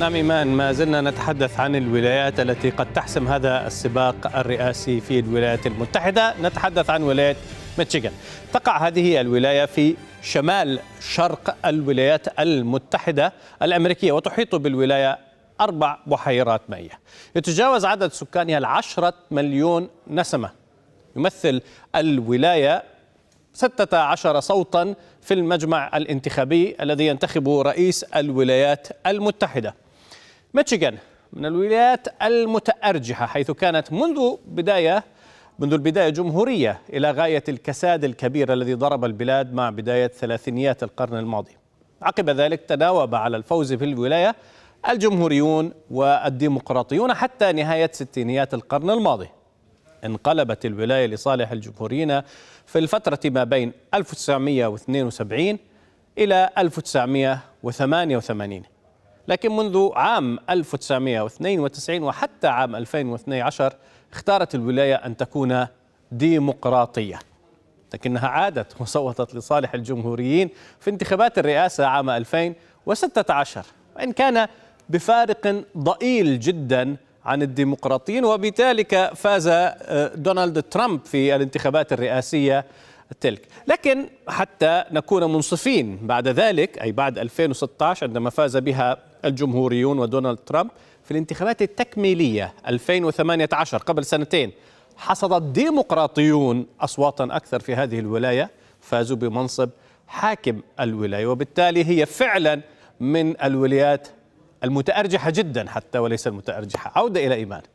نعم إيمان ما زلنا نتحدث عن الولايات التي قد تحسم هذا السباق الرئاسي في الولايات المتحدة نتحدث عن ولاية ميشيغان تقع هذه الولاية في شمال شرق الولايات المتحدة الأمريكية وتحيط بالولاية أربع بحيرات مائية يتجاوز عدد سكانها العشرة مليون نسمة يمثل الولاية 16 صوتا في المجمع الانتخابي الذي ينتخب رئيس الولايات المتحدة ميشيغان من الولايات المتأرجحة حيث كانت منذ بداية منذ البداية جمهورية إلى غاية الكساد الكبير الذي ضرب البلاد مع بداية ثلاثينيات القرن الماضي عقب ذلك تناوب على الفوز في الولاية الجمهوريون والديمقراطيون حتى نهاية ستينيات القرن الماضي انقلبت الولاية لصالح الجمهوريين في الفترة ما بين 1972 إلى 1988 لكن منذ عام 1992 وحتى عام 2012 اختارت الولاية أن تكون ديمقراطية لكنها عادت وصوتت لصالح الجمهوريين في انتخابات الرئاسة عام 2016 وإن كان بفارق ضئيل جدا عن الديمقراطيين وبذلك فاز آه، دونالد ترامب في الانتخابات الرئاسية تلك لكن حتى نكون منصفين بعد ذلك أي بعد 2016 عندما فاز بها الجمهوريون ودونالد ترامب في الانتخابات التكميلية 2018 قبل سنتين حصد الديمقراطيون أصواتا أكثر في هذه الولاية فازوا بمنصب حاكم الولاية وبالتالي هي فعلا من الولايات المتأرجحة جدا حتى وليس المتأرجحة عودة إلى إيمان